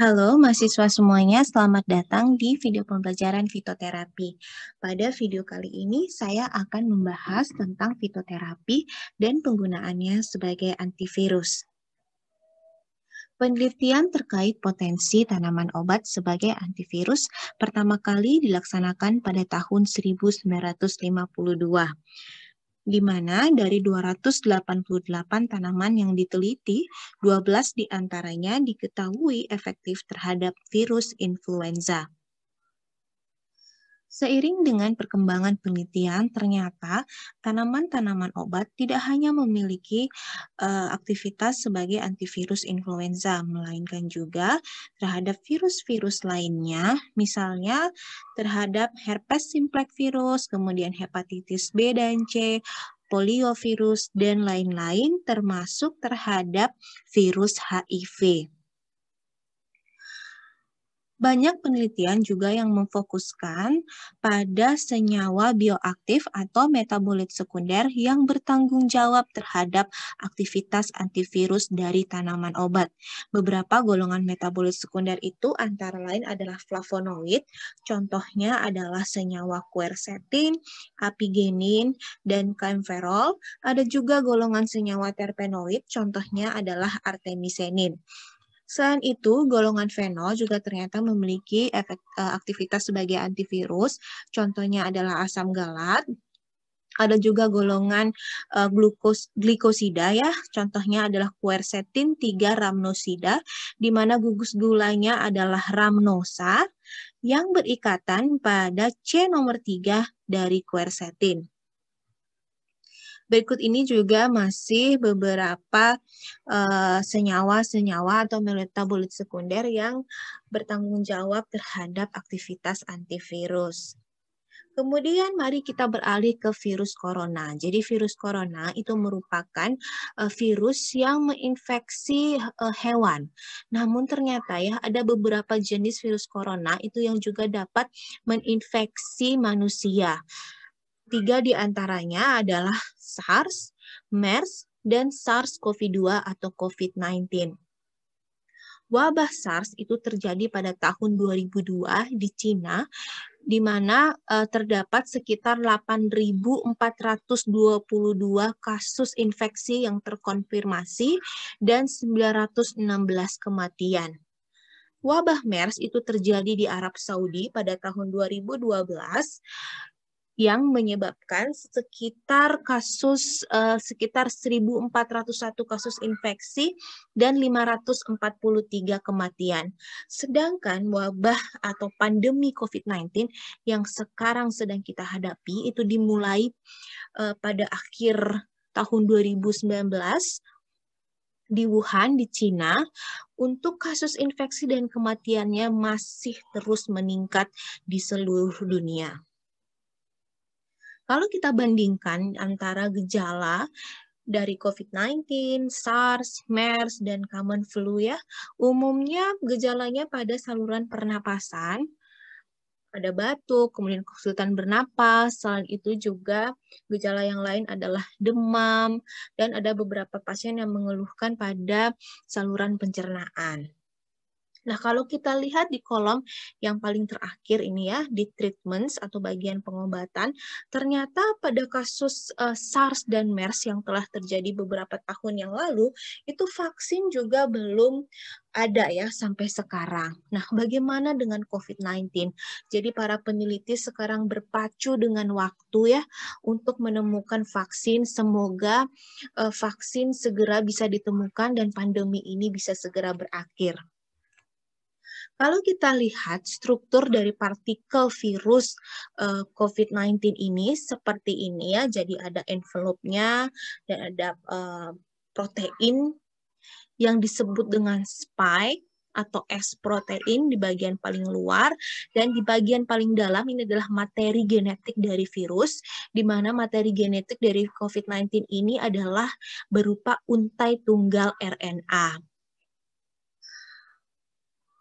Halo mahasiswa semuanya, selamat datang di video pembelajaran fitoterapi. Pada video kali ini saya akan membahas tentang fitoterapi dan penggunaannya sebagai antivirus. Penelitian terkait potensi tanaman obat sebagai antivirus pertama kali dilaksanakan pada tahun 1952 di mana dari 288 tanaman yang diteliti, 12 diantaranya diketahui efektif terhadap virus influenza. Seiring dengan perkembangan penelitian, ternyata tanaman-tanaman obat tidak hanya memiliki uh, aktivitas sebagai antivirus influenza, melainkan juga terhadap virus-virus lainnya, misalnya terhadap herpes simplex virus, kemudian hepatitis B dan C, poliovirus, dan lain-lain, termasuk terhadap virus HIV. Banyak penelitian juga yang memfokuskan pada senyawa bioaktif atau metabolit sekunder yang bertanggung jawab terhadap aktivitas antivirus dari tanaman obat. Beberapa golongan metabolit sekunder itu antara lain adalah flavonoid, contohnya adalah senyawa quercetin, apigenin, dan kainferol. Ada juga golongan senyawa terpenoid, contohnya adalah artemisenin. Selain itu, golongan fenol juga ternyata memiliki efek, eh, aktivitas sebagai antivirus. Contohnya adalah asam galat, ada juga golongan uh, glukos glikosida ya contohnya adalah quercetin 3 ramnosida di mana gugus gulanya adalah ramnosa yang berikatan pada C nomor 3 dari quercetin. Berikut ini juga masih beberapa senyawa-senyawa eh, uh, atau metabolit sekunder yang bertanggung jawab terhadap aktivitas antivirus. Kemudian mari kita beralih ke virus corona. Jadi virus corona itu merupakan uh, virus yang menginfeksi uh, hewan. Namun ternyata ya ada beberapa jenis virus corona itu yang juga dapat menginfeksi manusia. Tiga di antaranya adalah SARS, MERS, dan SARS-CoV-2 atau COVID-19. Wabah SARS itu terjadi pada tahun 2002 di Cina, di mana uh, terdapat sekitar 8.422 kasus infeksi yang terkonfirmasi dan 916 kematian. Wabah MERS itu terjadi di Arab Saudi pada tahun 2012 yang menyebabkan sekitar kasus uh, sekitar 1.401 kasus infeksi dan 543 kematian. Sedangkan wabah atau pandemi COVID-19 yang sekarang sedang kita hadapi itu dimulai uh, pada akhir tahun 2019 di Wuhan di Cina untuk kasus infeksi dan kematiannya masih terus meningkat di seluruh dunia. Kalau kita bandingkan antara gejala dari COVID-19, SARS, MERS, dan common flu ya, umumnya gejalanya pada saluran pernapasan, ada batuk, kemudian kesulitan bernapas, selain itu juga gejala yang lain adalah demam, dan ada beberapa pasien yang mengeluhkan pada saluran pencernaan. Nah, kalau kita lihat di kolom yang paling terakhir ini ya, di treatments atau bagian pengobatan, ternyata pada kasus uh, SARS dan MERS yang telah terjadi beberapa tahun yang lalu, itu vaksin juga belum ada ya sampai sekarang. Nah, bagaimana dengan COVID-19? Jadi para peneliti sekarang berpacu dengan waktu ya untuk menemukan vaksin. Semoga uh, vaksin segera bisa ditemukan dan pandemi ini bisa segera berakhir. Kalau kita lihat struktur dari partikel virus eh, COVID-19 ini seperti ini ya, jadi ada envelope-nya dan ada eh, protein yang disebut dengan spike atau S protein di bagian paling luar dan di bagian paling dalam ini adalah materi genetik dari virus di mana materi genetik dari COVID-19 ini adalah berupa untai tunggal RNA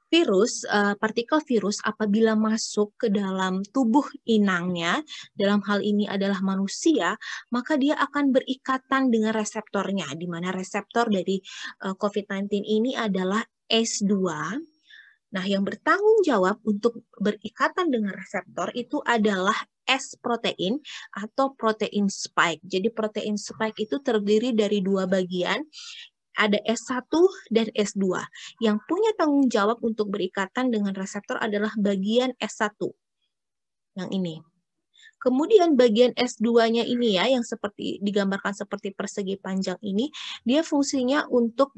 virus, uh, partikel virus apabila masuk ke dalam tubuh inangnya, dalam hal ini adalah manusia, maka dia akan berikatan dengan reseptornya, di mana reseptor dari uh, eh, COVID-19 ini adalah S2. Nah, yang bertanggung jawab untuk berikatan dengan reseptor itu adalah S protein atau protein spike. Jadi protein spike itu terdiri dari dua bagian ada S1 dan S2. Yang punya tanggung jawab untuk berikatan dengan reseptor adalah bagian S1. Yang ini. Kemudian bagian S2-nya ini ya yang seperti digambarkan seperti persegi panjang ini, dia fungsinya untuk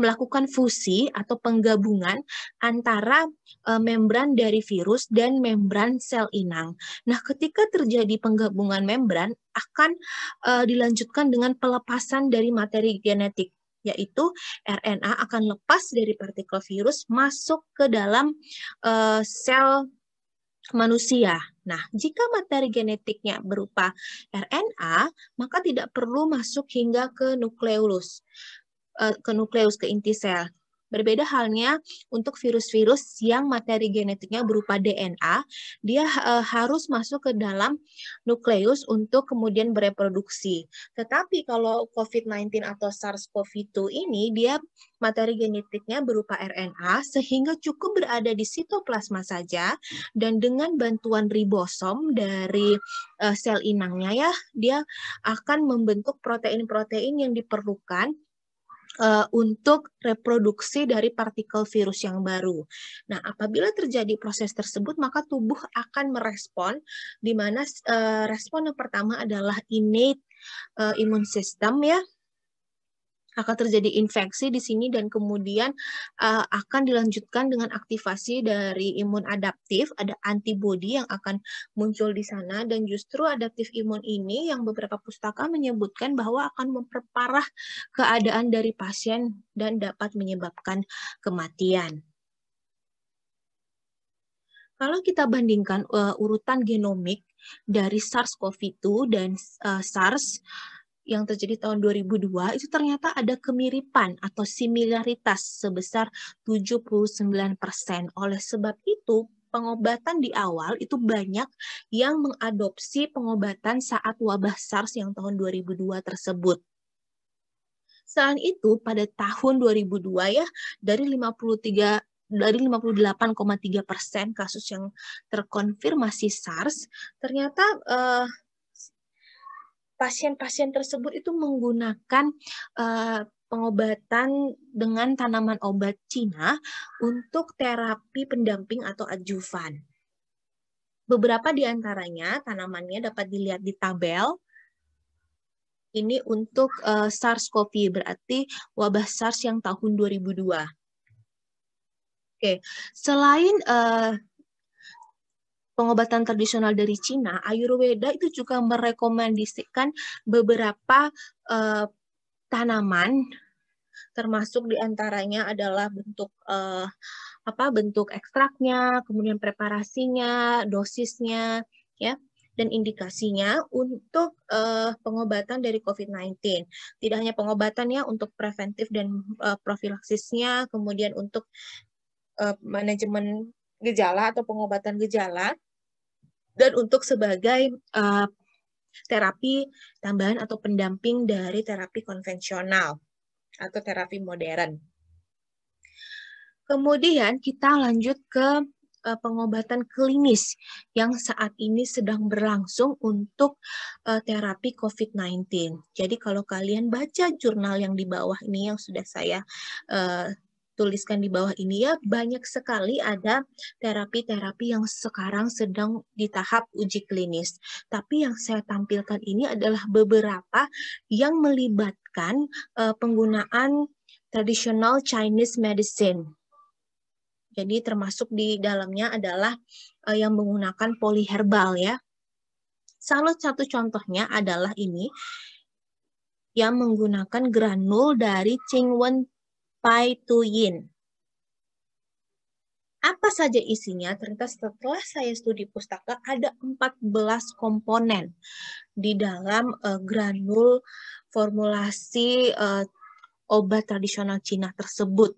melakukan fusi atau penggabungan antara e, membran dari virus dan membran sel inang. Nah, ketika terjadi penggabungan membran akan e, dilanjutkan dengan pelepasan dari materi genetik yaitu RNA akan lepas dari partikel virus masuk ke dalam uh, sel manusia. Nah, jika materi genetiknya berupa RNA, maka tidak perlu masuk hingga ke nukleus, uh, ke nukleus ke inti sel. Berbeda halnya untuk virus-virus yang materi genetiknya berupa DNA, dia e, harus masuk ke dalam nukleus untuk kemudian bereproduksi. Tetapi kalau COVID-19 atau SARS-CoV-2 ini dia materi genetiknya berupa RNA sehingga cukup berada di sitoplasma saja dan dengan bantuan ribosom dari e, sel inangnya ya dia akan membentuk protein-protein yang diperlukan uh, untuk reproduksi dari partikel virus yang baru. Nah, apabila terjadi proses tersebut, maka tubuh akan merespon, di mana uh, respon yang pertama adalah innate uh, eh, imun system ya, akan terjadi infeksi di sini dan kemudian uh, akan dilanjutkan dengan aktivasi dari imun adaptif, ada antibodi yang akan muncul di sana dan justru adaptif imun ini yang beberapa pustaka menyebutkan bahwa akan memperparah keadaan dari pasien dan dapat menyebabkan kematian. Kalau kita bandingkan uh, urutan genomik dari SARS-CoV-2 dan uh, SARS yang terjadi tahun 2002 itu ternyata ada kemiripan atau similaritas sebesar 79%. Oleh sebab itu, pengobatan di awal itu banyak yang mengadopsi pengobatan saat wabah SARS yang tahun 2002 tersebut. Selain itu, pada tahun 2002 ya, dari 53 dari 58,3 persen kasus yang terkonfirmasi SARS, ternyata eh, pasien-pasien tersebut itu menggunakan uh, pengobatan dengan tanaman obat Cina untuk terapi pendamping atau adjuvan. Beberapa di antaranya tanamannya dapat dilihat di tabel. Ini untuk uh, SARS-CoV berarti wabah SARS yang tahun 2002. Oke, selain uh, pengobatan tradisional dari Cina, Ayurveda itu juga merekomendasikan beberapa uh, tanaman termasuk diantaranya adalah bentuk uh, apa bentuk ekstraknya, kemudian preparasinya, dosisnya, ya dan indikasinya untuk uh, pengobatan dari COVID-19. Tidak hanya pengobatannya untuk preventif dan uh, profilaksisnya, kemudian untuk uh, manajemen gejala atau pengobatan gejala dan untuk sebagai uh, terapi tambahan atau pendamping dari terapi konvensional atau terapi modern. Kemudian kita lanjut ke uh, pengobatan klinis yang saat ini sedang berlangsung untuk uh, terapi COVID-19. Jadi kalau kalian baca jurnal yang di bawah ini yang sudah saya uh, tuliskan di bawah ini ya, banyak sekali ada terapi-terapi yang sekarang sedang di tahap uji klinis. Tapi yang saya tampilkan ini adalah beberapa yang melibatkan uh, penggunaan tradisional Chinese medicine. Jadi termasuk di dalamnya adalah uh, yang menggunakan poliherbal ya. Salah satu contohnya adalah ini yang menggunakan granul dari Qingwen pai to yin. Apa saja isinya? Ternyata setelah saya studi pustaka ada 14 komponen di dalam uh, granul formulasi uh, obat tradisional Cina tersebut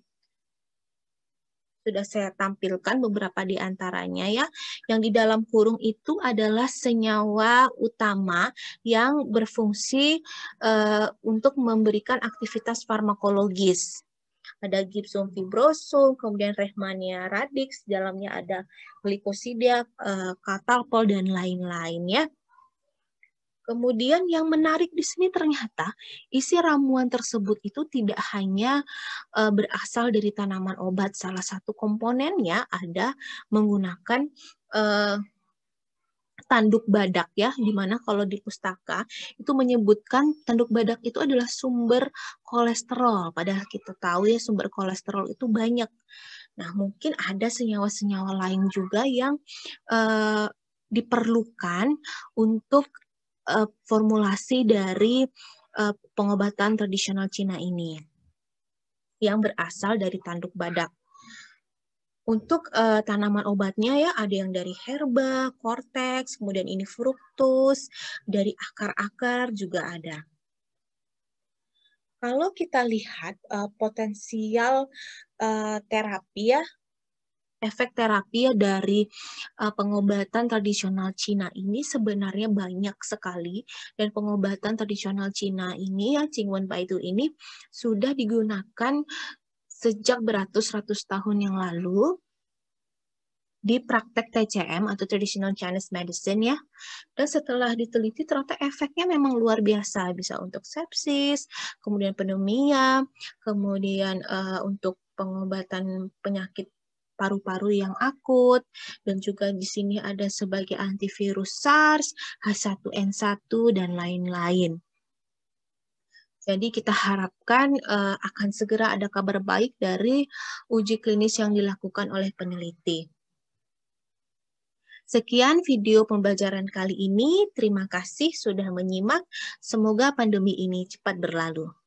sudah saya tampilkan beberapa di antaranya ya. Yang di dalam kurung itu adalah senyawa utama yang berfungsi uh, untuk memberikan aktivitas farmakologis ada gipsum fibrosum, kemudian rehmania radix, dalamnya ada glikosidia, katalpol eh, dan lain-lain ya. Kemudian yang menarik di sini ternyata isi ramuan tersebut itu tidak hanya eh, berasal dari tanaman obat. Salah satu komponennya ada menggunakan eh, tanduk badak ya, dimana kalau di pustaka itu menyebutkan tanduk badak itu adalah sumber kolesterol. Padahal kita tahu ya sumber kolesterol itu banyak. Nah mungkin ada senyawa-senyawa lain juga yang uh, diperlukan untuk uh, formulasi dari uh, pengobatan tradisional Cina ini yang berasal dari tanduk badak. Untuk uh, tanaman obatnya ya ada yang dari herba, korteks, kemudian ini fruktus, dari akar-akar juga ada. Kalau kita lihat uh, potensial uh, terapi ya, efek terapi ya dari uh, pengobatan tradisional Cina ini sebenarnya banyak sekali dan pengobatan tradisional Cina ini ya Qingwen Baidu ini sudah digunakan sejak beratus-ratus tahun yang lalu di praktek TCM atau Traditional Chinese Medicine ya. Dan setelah diteliti ternyata efeknya memang luar biasa bisa untuk sepsis, kemudian pneumonia, kemudian uh, untuk pengobatan penyakit paru-paru yang akut dan juga di sini ada sebagai antivirus SARS, H1N1 dan lain-lain. Jadi kita harapkan uh, akan segera ada kabar baik dari uji klinis yang dilakukan oleh peneliti. Sekian video pembelajaran kali ini. Terima kasih sudah menyimak. Semoga pandemi ini cepat berlalu.